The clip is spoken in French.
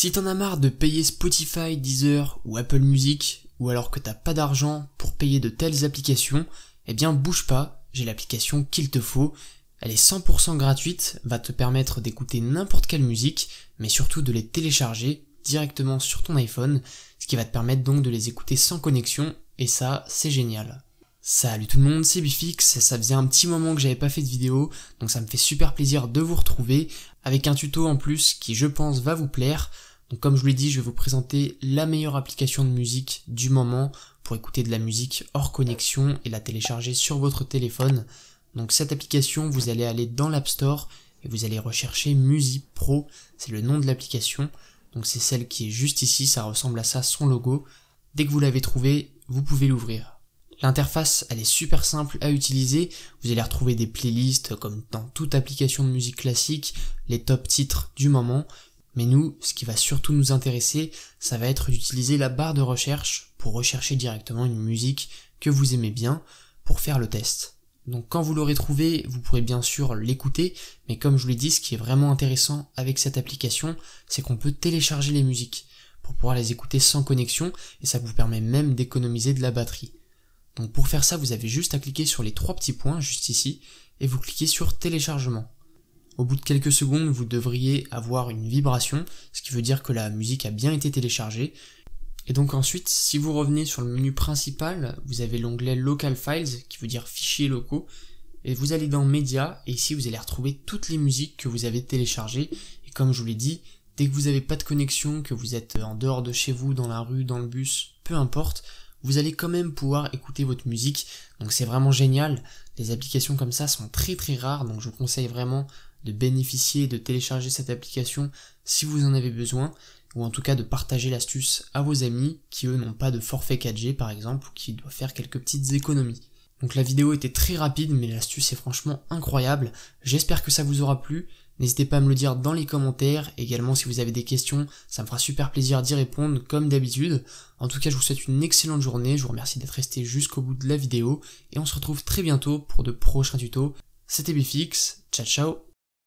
Si t'en as marre de payer Spotify, Deezer ou Apple Music, ou alors que t'as pas d'argent pour payer de telles applications, eh bien bouge pas, j'ai l'application qu'il te faut. Elle est 100% gratuite, va te permettre d'écouter n'importe quelle musique, mais surtout de les télécharger directement sur ton iPhone, ce qui va te permettre donc de les écouter sans connexion, et ça, c'est génial. Salut tout le monde, c'est Bifix, ça faisait un petit moment que j'avais pas fait de vidéo, donc ça me fait super plaisir de vous retrouver, avec un tuto en plus qui je pense va vous plaire. Donc comme je vous l'ai dit, je vais vous présenter la meilleure application de musique du moment pour écouter de la musique hors connexion et la télécharger sur votre téléphone. Donc cette application, vous allez aller dans l'App Store et vous allez rechercher Music Pro, c'est le nom de l'application. Donc c'est celle qui est juste ici, ça ressemble à ça, son logo. Dès que vous l'avez trouvé, vous pouvez l'ouvrir. L'interface, elle est super simple à utiliser. Vous allez retrouver des playlists comme dans toute application de musique classique, les top titres du moment. Mais nous, ce qui va surtout nous intéresser, ça va être d'utiliser la barre de recherche pour rechercher directement une musique que vous aimez bien pour faire le test. Donc quand vous l'aurez trouvé, vous pourrez bien sûr l'écouter, mais comme je vous l'ai dit, ce qui est vraiment intéressant avec cette application, c'est qu'on peut télécharger les musiques pour pouvoir les écouter sans connexion, et ça vous permet même d'économiser de la batterie. Donc pour faire ça, vous avez juste à cliquer sur les trois petits points juste ici, et vous cliquez sur téléchargement. Au bout de quelques secondes, vous devriez avoir une vibration, ce qui veut dire que la musique a bien été téléchargée. Et donc ensuite, si vous revenez sur le menu principal, vous avez l'onglet Local Files, qui veut dire fichiers locaux, et vous allez dans Médias, et ici vous allez retrouver toutes les musiques que vous avez téléchargées, et comme je vous l'ai dit, dès que vous n'avez pas de connexion, que vous êtes en dehors de chez vous, dans la rue, dans le bus, peu importe, vous allez quand même pouvoir écouter votre musique. Donc c'est vraiment génial. Les applications comme ça sont très très rares, donc je vous conseille vraiment de bénéficier, de télécharger cette application si vous en avez besoin, ou en tout cas de partager l'astuce à vos amis qui eux n'ont pas de forfait 4G par exemple, ou qui doivent faire quelques petites économies. Donc la vidéo était très rapide, mais l'astuce est franchement incroyable. J'espère que ça vous aura plu. N'hésitez pas à me le dire dans les commentaires, également si vous avez des questions, ça me fera super plaisir d'y répondre comme d'habitude. En tout cas, je vous souhaite une excellente journée, je vous remercie d'être resté jusqu'au bout de la vidéo, et on se retrouve très bientôt pour de prochains tutos. C'était Bifix, ciao ciao